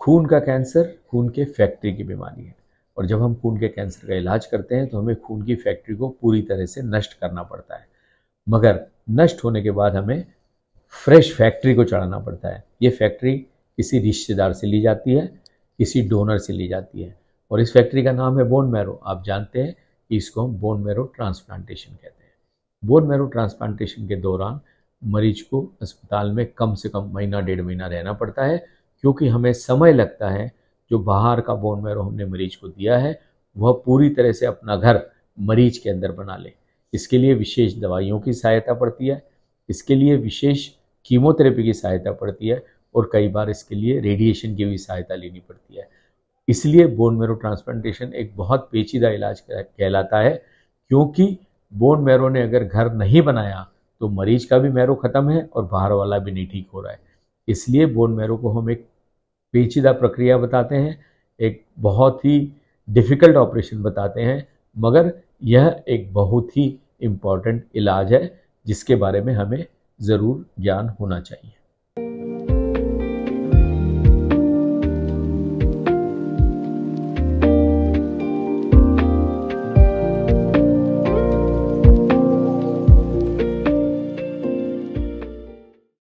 खून का कैंसर खून के फैक्ट्री की बीमारी है और जब हम खून के कैंसर का इलाज करते हैं तो हमें खून की फैक्ट्री को पूरी तरह से नष्ट करना पड़ता है मगर नष्ट होने के बाद हमें फ्रेश फैक्ट्री को चढ़ाना पड़ता है ये फैक्ट्री किसी रिश्तेदार से ली जाती है किसी डोनर से ली जाती है और इस फैक्ट्री का नाम है बोन मैरो आप जानते हैं कि इसको हम बोन मैरो ट्रांसप्लांटेशन कहते हैं बोन मैरो ट्रांसप्लांटेशन के दौरान मरीज को अस्पताल में कम से कम महीना डेढ़ महीना रहना पड़ता है क्योंकि हमें समय लगता है जो बाहर का बोन मैरो हमने मरीज को दिया है वह पूरी तरह से अपना घर मरीज के अंदर बना ले इसके लिए विशेष दवाइयों की सहायता पड़ती है इसके लिए विशेष कीमोथेरेपी की सहायता पड़ती है और कई बार इसके लिए रेडिएशन की भी सहायता लेनी पड़ती है इसलिए बोन मेरो ट्रांसप्लांटेशन एक बहुत पेचीदा इलाज कहलाता है क्योंकि बोन मैरो ने अगर घर नहीं बनाया तो मरीज का भी मैरो ख़त्म है और बाहर वाला भी नहीं ठीक हो रहा है इसलिए बोन मैरो को हम एक पेचीदा प्रक्रिया बताते हैं एक बहुत ही डिफ़िकल्ट ऑपरेशन बताते हैं मगर यह एक बहुत ही इम्पॉर्टेंट इलाज है जिसके बारे में हमें ज़रूर ज्ञान होना चाहिए